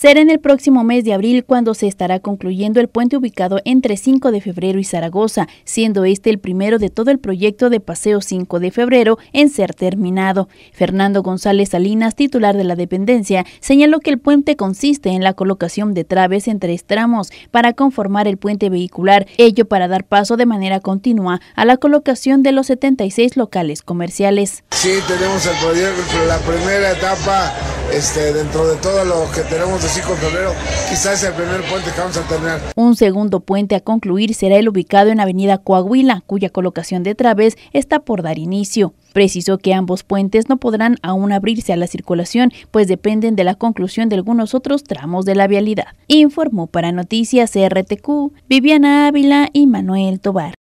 será en el próximo mes de abril cuando se estará concluyendo el puente ubicado entre 5 de febrero y Zaragoza, siendo este el primero de todo el proyecto de Paseo 5 de febrero en ser terminado. Fernando González Salinas, titular de la dependencia, señaló que el puente consiste en la colocación de traves entre tramos para conformar el puente vehicular, ello para dar paso de manera continua a la colocación de los 76 locales comerciales. Sí, tenemos el proyecto, la primera etapa este, dentro de todo lo que tenemos de 5 de febrero, quizás es el primer puente que vamos a terminar. Un segundo puente a concluir será el ubicado en Avenida Coahuila, cuya colocación de traves está por dar inicio. Precisó que ambos puentes no podrán aún abrirse a la circulación, pues dependen de la conclusión de algunos otros tramos de la vialidad. Informó para Noticias RTQ Viviana Ávila y Manuel Tobar.